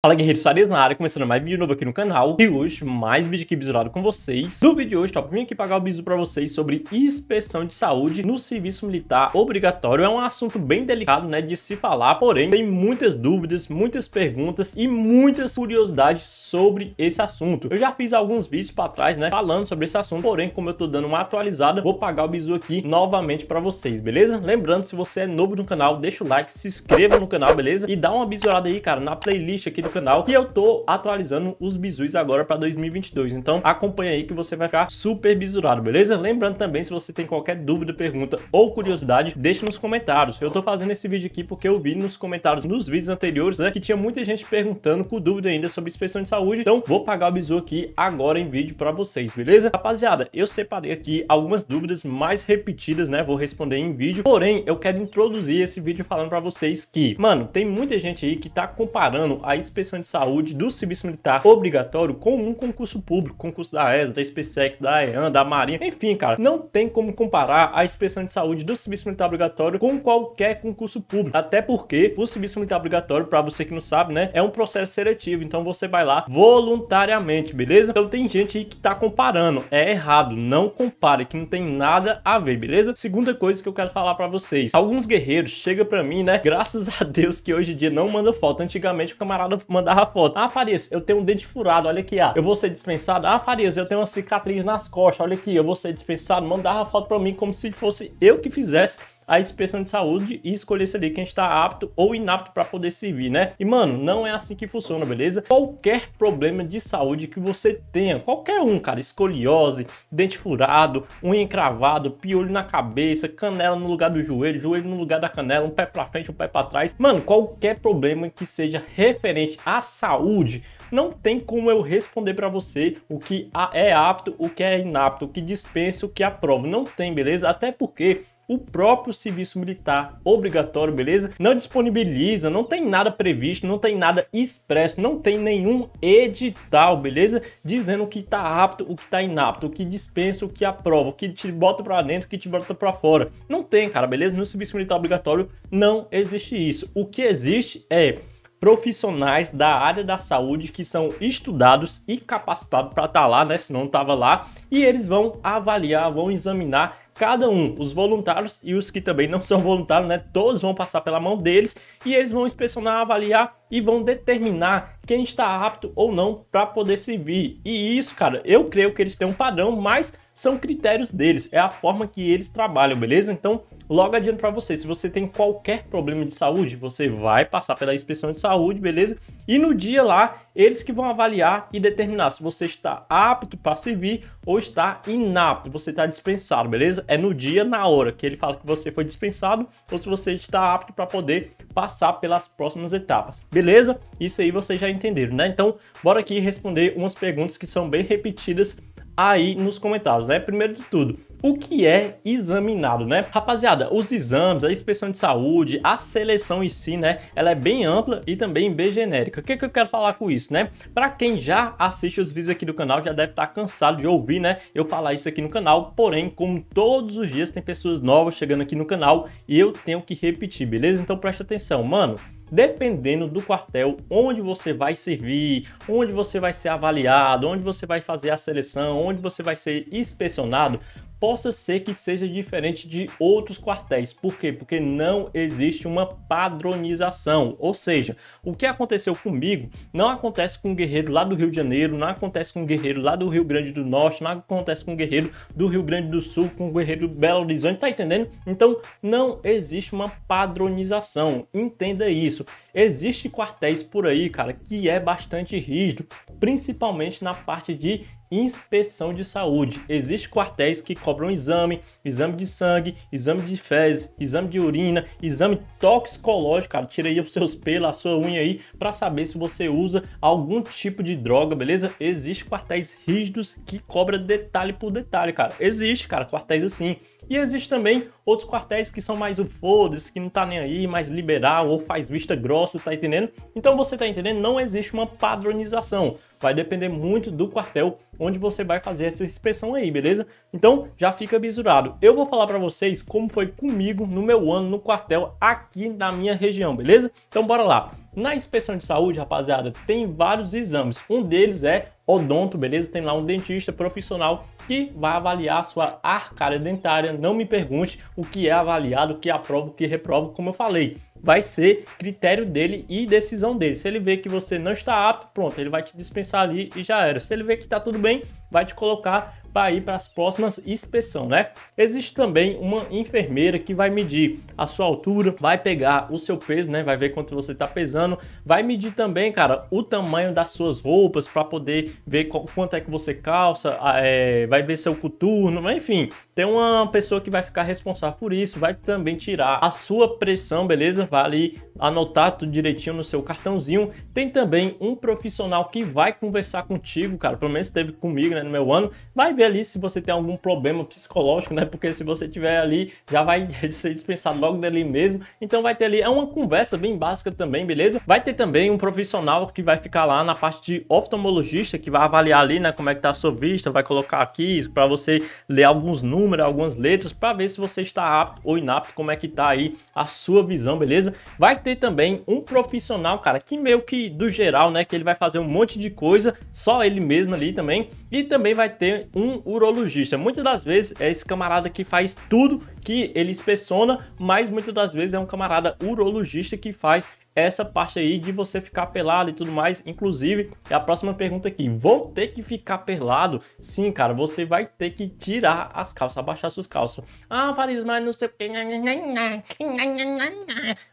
Fala guerreiros, Farias na área, começando mais vídeo novo aqui no canal E hoje, mais vídeo aqui bisurado com vocês No vídeo de hoje, top, vim aqui pagar o bizu pra vocês sobre inspeção de saúde no serviço militar obrigatório É um assunto bem delicado, né, de se falar Porém, tem muitas dúvidas, muitas perguntas e muitas curiosidades sobre esse assunto Eu já fiz alguns vídeos pra trás, né, falando sobre esse assunto Porém, como eu tô dando uma atualizada, vou pagar o bizu aqui novamente pra vocês, beleza? Lembrando, se você é novo no canal, deixa o like, se inscreva no canal, beleza? E dá uma bisurada aí, cara, na playlist aqui do canal. E eu tô atualizando os bizus agora para 2022. Então acompanha aí que você vai ficar super bizurado, beleza? Lembrando também, se você tem qualquer dúvida, pergunta ou curiosidade, deixe nos comentários. Eu tô fazendo esse vídeo aqui porque eu vi nos comentários nos vídeos anteriores, né, que tinha muita gente perguntando com dúvida ainda sobre inspeção de saúde. Então vou pagar o bizu aqui agora em vídeo para vocês, beleza? Rapaziada, eu separei aqui algumas dúvidas mais repetidas, né? Vou responder em vídeo. Porém, eu quero introduzir esse vídeo falando para vocês que, mano, tem muita gente aí que tá comparando a inspeção inspeção de saúde do serviço militar obrigatório com um concurso público, concurso da ESA, da SpaceX, da EAN, da Marinha, enfim, cara, não tem como comparar a inspeção de saúde do serviço militar obrigatório com qualquer concurso público, até porque o serviço militar obrigatório, para você que não sabe, né, é um processo seletivo, então você vai lá voluntariamente, beleza? Então tem gente aí que tá comparando, é errado, não compare, que não tem nada a ver, beleza? Segunda coisa que eu quero falar para vocês, alguns guerreiros chegam para mim, né, graças a Deus que hoje em dia não manda foto, antigamente o camarada mandava foto. Ah, Farias, eu tenho um dente furado, olha aqui, ah. Eu vou ser dispensado. Ah, Farias, eu tenho uma cicatriz nas costas, olha aqui, eu vou ser dispensado. Mandava foto pra mim como se fosse eu que fizesse a inspeção de saúde e escolher se é ali quem está apto ou inapto para poder servir, né? E mano, não é assim que funciona, beleza? Qualquer problema de saúde que você tenha, qualquer um, cara, escoliose, dente furado, unha encravado, piolho na cabeça, canela no lugar do joelho, joelho no lugar da canela, um pé para frente, um pé para trás. Mano, qualquer problema que seja referente à saúde, não tem como eu responder para você o que é apto, o que é inapto, o que dispensa, o que aprova. Não tem, beleza? Até porque o próprio serviço militar obrigatório, beleza? Não disponibiliza, não tem nada previsto, não tem nada expresso, não tem nenhum edital, beleza? Dizendo o que tá apto, o que tá inapto, o que dispensa, o que aprova, o que te bota para dentro, o que te bota para fora. Não tem, cara, beleza? No serviço militar obrigatório não existe isso. O que existe é profissionais da área da saúde que são estudados e capacitados para estar tá lá, né? Se não estava lá, e eles vão avaliar, vão examinar cada um, os voluntários e os que também não são voluntários, né? Todos vão passar pela mão deles e eles vão inspecionar, avaliar e vão determinar quem está apto ou não para poder servir. E isso, cara, eu creio que eles têm um padrão, mas são critérios deles, é a forma que eles trabalham, beleza? Então, logo adianto para você, se você tem qualquer problema de saúde, você vai passar pela inspeção de saúde, beleza? E no dia lá, eles que vão avaliar e determinar se você está apto para servir ou está inapto, você está dispensado, beleza? É no dia, na hora que ele fala que você foi dispensado ou se você está apto para poder passar pelas próximas etapas, beleza? Isso aí você já entenderam, né? Então, bora aqui responder umas perguntas que são bem repetidas aí nos comentários, né? Primeiro de tudo, o que é examinado, né? Rapaziada, os exames, a inspeção de saúde, a seleção em si, né? Ela é bem ampla e também bem genérica. O que, que eu quero falar com isso, né? Para quem já assiste os vídeos aqui do canal, já deve estar tá cansado de ouvir, né? Eu falar isso aqui no canal, porém, como todos os dias tem pessoas novas chegando aqui no canal e eu tenho que repetir, beleza? Então preste atenção, mano dependendo do quartel onde você vai servir, onde você vai ser avaliado, onde você vai fazer a seleção, onde você vai ser inspecionado, possa ser que seja diferente de outros quartéis. Por quê? Porque não existe uma padronização. Ou seja, o que aconteceu comigo não acontece com um guerreiro lá do Rio de Janeiro, não acontece com um guerreiro lá do Rio Grande do Norte, não acontece com um guerreiro do Rio Grande do Sul, com um guerreiro do Belo Horizonte, tá entendendo? Então não existe uma padronização. Entenda isso. Existe quartéis por aí, cara, que é bastante rígido, principalmente na parte de inspeção de saúde. Existem quartéis que cobram exame, exame de sangue, exame de fezes, exame de urina, exame toxicológico, cara, tira aí os seus pelos, a sua unha aí, para saber se você usa algum tipo de droga, beleza? Existem quartéis rígidos que cobra detalhe por detalhe, cara. Existe, cara, quartéis assim. E existe também outros quartéis que são mais o foda-se, que não tá nem aí, mais liberal ou faz vista grossa, tá entendendo? Então você tá entendendo? Não existe uma padronização vai depender muito do quartel onde você vai fazer essa inspeção aí, beleza? Então já fica bisurado. Eu vou falar para vocês como foi comigo no meu ano no quartel aqui na minha região, beleza? Então bora lá. Na inspeção de saúde, rapaziada, tem vários exames. Um deles é odonto, beleza? Tem lá um dentista profissional que vai avaliar a sua arcada dentária. Não me pergunte o que é avaliado, o que é aprova, o que reprova, como eu falei vai ser critério dele e decisão dele. Se ele vê que você não está apto, pronto, ele vai te dispensar ali e já era. Se ele vê que está tudo bem, vai te colocar para ir para as próximas inspeção, né? Existe também uma enfermeira que vai medir a sua altura, vai pegar o seu peso, né? Vai ver quanto você está pesando, vai medir também, cara, o tamanho das suas roupas para poder ver quanto é que você calça, é, vai ver seu coturno, enfim, tem uma pessoa que vai ficar responsável por isso, vai também tirar a sua pressão, beleza? Vale anotar tudo direitinho no seu cartãozinho. Tem também um profissional que vai conversar contigo, cara, pelo menos teve comigo né, no meu ano, vai ver ali se você tem algum problema psicológico, né? Porque se você tiver ali, já vai ser dispensado logo dali mesmo. Então vai ter ali, é uma conversa bem básica também, beleza? Vai ter também um profissional que vai ficar lá na parte de oftalmologista, que vai avaliar ali, né, como é que tá a sua vista, vai colocar aqui para você ler alguns números número, algumas letras, para ver se você está apto ou inapto, como é que tá aí a sua visão, beleza? Vai ter também um profissional, cara, que meio que do geral, né, que ele vai fazer um monte de coisa, só ele mesmo ali também, e também vai ter um urologista. Muitas das vezes é esse camarada que faz tudo que ele inspeciona, mas muitas das vezes é um camarada urologista que faz essa parte aí de você ficar pelado e tudo mais. Inclusive, é a próxima pergunta aqui. Vou ter que ficar pelado? Sim, cara, você vai ter que tirar as calças, abaixar suas calças. Ah, Paris, mas não sei o que.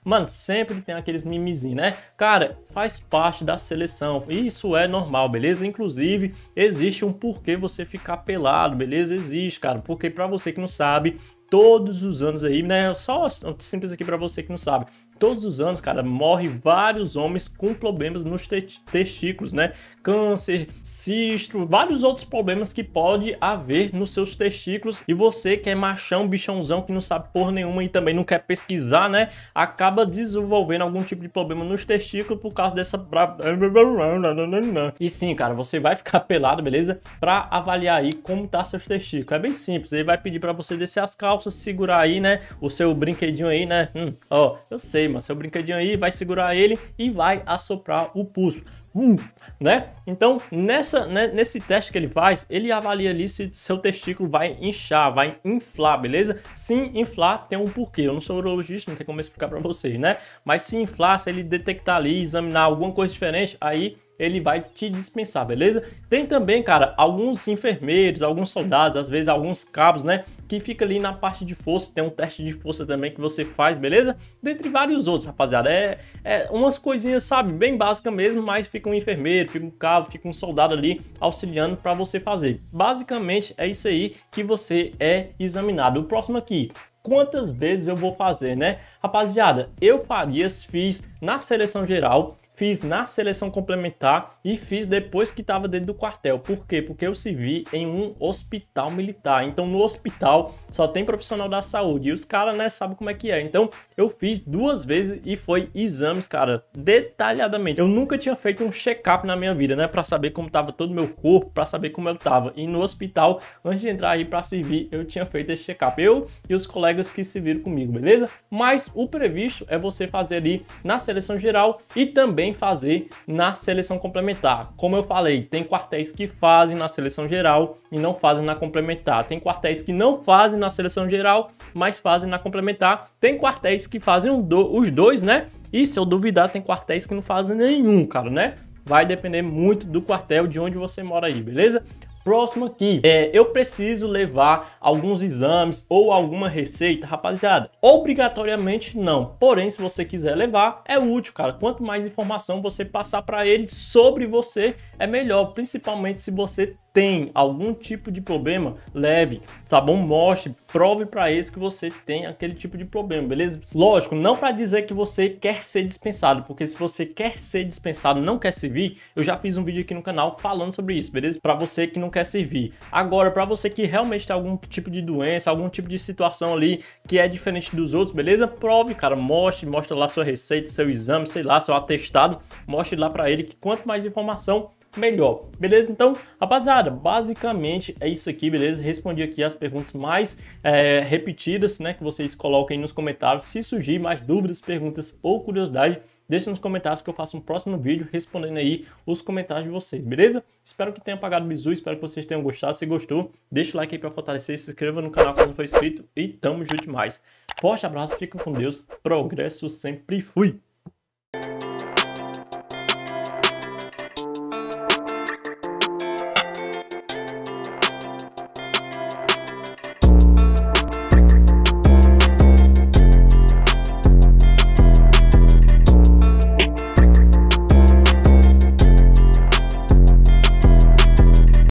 Mano, sempre tem aqueles mimizinhos, né? Cara, faz parte da seleção. Isso é normal, beleza? Inclusive, existe um porquê você ficar pelado, beleza? Existe, cara. Porque para você que não sabe, todos os anos aí, né? Só simples aqui para você que não sabe. Todos os anos, cara, morre vários homens com problemas nos te testículos, né? Câncer, cisto, vários outros problemas que pode haver nos seus testículos. E você que é machão, bichãozão, que não sabe por nenhuma e também não quer pesquisar, né? Acaba desenvolvendo algum tipo de problema nos testículos por causa dessa... E sim, cara, você vai ficar pelado, beleza? Pra avaliar aí como tá seus testículos. É bem simples, ele vai pedir pra você descer as calças, segurar aí, né? O seu brinquedinho aí, né? Hum, ó, eu sei aí, mano. Seu brinquedinho aí vai segurar ele e vai assoprar o pulso. Hum, né? Então, nessa, né, nesse teste que ele faz, ele avalia ali se seu testículo vai inchar, vai inflar, beleza? Se inflar, tem um porquê. Eu não sou urologista, não tem como explicar para vocês, né? Mas se inflar, se ele detectar ali, examinar alguma coisa diferente, aí ele vai te dispensar, beleza? Tem também, cara, alguns enfermeiros, alguns soldados, às vezes alguns cabos, né? Que fica ali na parte de força, tem um teste de força também que você faz, beleza? Dentre vários outros, rapaziada. É, é umas coisinhas, sabe, bem básica mesmo, mas fica um enfermeiro, fica um cabo, fica um soldado ali auxiliando para você fazer. Basicamente é isso aí que você é examinado. O próximo aqui, quantas vezes eu vou fazer, né? Rapaziada, eu faria, fiz na seleção geral, fiz na seleção complementar e fiz depois que estava dentro do quartel. Por quê? Porque eu servi em um hospital militar. Então, no hospital, só tem profissional da saúde. E os caras, né, sabem como é que é. Então, eu fiz duas vezes e foi exames, cara, detalhadamente. Eu nunca tinha feito um check-up na minha vida, né, para saber como tava todo o meu corpo, para saber como eu tava. E no hospital, antes de entrar aí para servir, eu tinha feito esse check-up. Eu e os colegas que se viram comigo, beleza? Mas o previsto é você fazer ali na seleção geral e também fazer na seleção complementar. Como eu falei, tem quartéis que fazem na seleção geral e não fazem na complementar. Tem quartéis que não fazem na na seleção geral, mas fazem na complementar. Tem quartéis que fazem os dois, né? E se eu duvidar, tem quartéis que não fazem nenhum, cara, né? Vai depender muito do quartel de onde você mora aí, beleza? Próximo aqui, é, eu preciso levar alguns exames ou alguma receita, rapaziada? Obrigatoriamente não, porém se você quiser levar, é útil, cara. Quanto mais informação você passar para ele sobre você, é melhor, principalmente se você tem algum tipo de problema, leve, tá bom? Mostre, prove para eles que você tem aquele tipo de problema, beleza? Lógico, não para dizer que você quer ser dispensado, porque se você quer ser dispensado, não quer servir, eu já fiz um vídeo aqui no canal falando sobre isso, beleza? Para você que não quer servir. Agora, para você que realmente tem algum tipo de doença, algum tipo de situação ali que é diferente dos outros, beleza? Prove, cara, mostre, mostra lá sua receita, seu exame, sei lá, seu atestado, mostre lá para ele que quanto mais informação, melhor. Beleza? Então, rapaziada, basicamente é isso aqui, beleza? Respondi aqui as perguntas mais é, repetidas, né? Que vocês coloquem nos comentários. Se surgir mais dúvidas, perguntas ou curiosidade, deixe nos comentários que eu faço um próximo vídeo respondendo aí os comentários de vocês, beleza? Espero que tenha pagado o bizu, espero que vocês tenham gostado. Se gostou, deixa o like aí pra fortalecer, se inscreva no canal caso não for inscrito e tamo junto mais. Forte abraço, fiquem com Deus, progresso sempre fui!